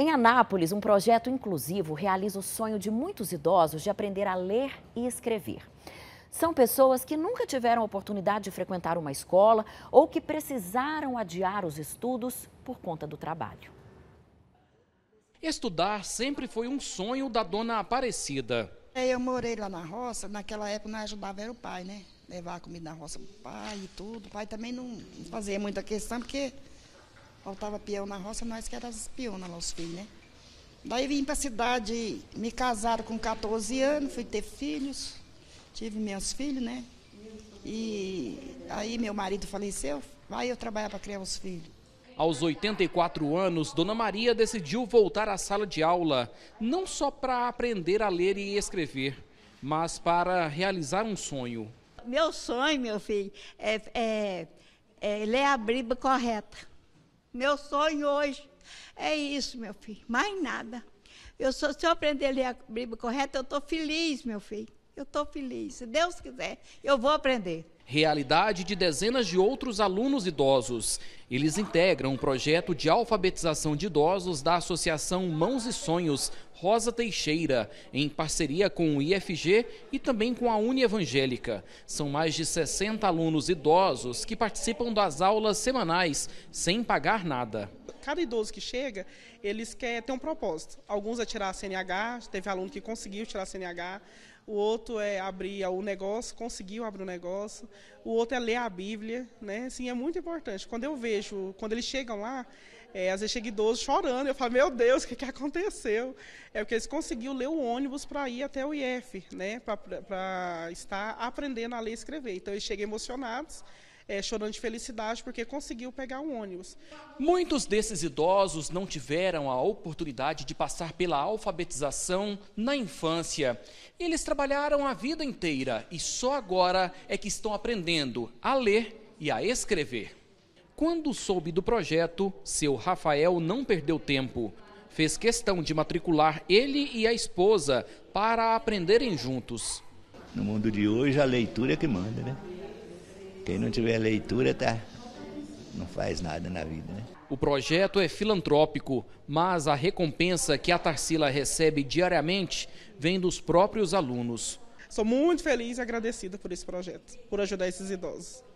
Em Anápolis, um projeto inclusivo realiza o sonho de muitos idosos de aprender a ler e escrever. São pessoas que nunca tiveram a oportunidade de frequentar uma escola ou que precisaram adiar os estudos por conta do trabalho. Estudar sempre foi um sonho da dona Aparecida. É, eu morei lá na roça, naquela época nós ajudava era o pai, né? Levar a comida na roça para o pai e tudo. O pai também não fazia muita questão, porque faltava peão na roça, nós que éramos espiona lá, os filhos, né? Daí vim para a cidade, me casaram com 14 anos, fui ter filhos, tive meus filhos, né? E aí meu marido faleceu, vai eu trabalhar para criar os filhos. Aos 84 anos, Dona Maria decidiu voltar à sala de aula, não só para aprender a ler e escrever, mas para realizar um sonho. Meu sonho, meu filho, é, é, é ler a Bíblia correta. Meu sonho hoje é isso, meu filho. Mais nada. Eu sou, se eu aprender a ler a Bíblia correta, eu estou feliz, meu filho. Eu estou feliz. Se Deus quiser, eu vou aprender. Realidade de dezenas de outros alunos idosos. Eles integram um projeto de alfabetização de idosos da Associação Mãos e Sonhos Rosa Teixeira, em parceria com o IFG e também com a Uni Evangélica. São mais de 60 alunos idosos que participam das aulas semanais sem pagar nada cada idoso que chega, eles querem ter um propósito. Alguns é tirar a CNH, teve aluno que conseguiu tirar a CNH, o outro é abrir o negócio, conseguiu abrir o negócio, o outro é ler a Bíblia, né? Sim, é muito importante. Quando eu vejo, quando eles chegam lá, é, às vezes chega idoso chorando, eu falo, meu Deus, o que, que aconteceu? É porque eles conseguiram ler o ônibus para ir até o IF, né? Para estar aprendendo a ler e escrever. Então, eles chegam emocionados, é, chorando de felicidade porque conseguiu pegar um ônibus. Muitos desses idosos não tiveram a oportunidade de passar pela alfabetização na infância. Eles trabalharam a vida inteira e só agora é que estão aprendendo a ler e a escrever. Quando soube do projeto, seu Rafael não perdeu tempo. Fez questão de matricular ele e a esposa para aprenderem juntos. No mundo de hoje, a leitura é que manda, né? Quem não tiver leitura tá, não faz nada na vida. Né? O projeto é filantrópico, mas a recompensa que a Tarsila recebe diariamente vem dos próprios alunos. Sou muito feliz e agradecida por esse projeto, por ajudar esses idosos.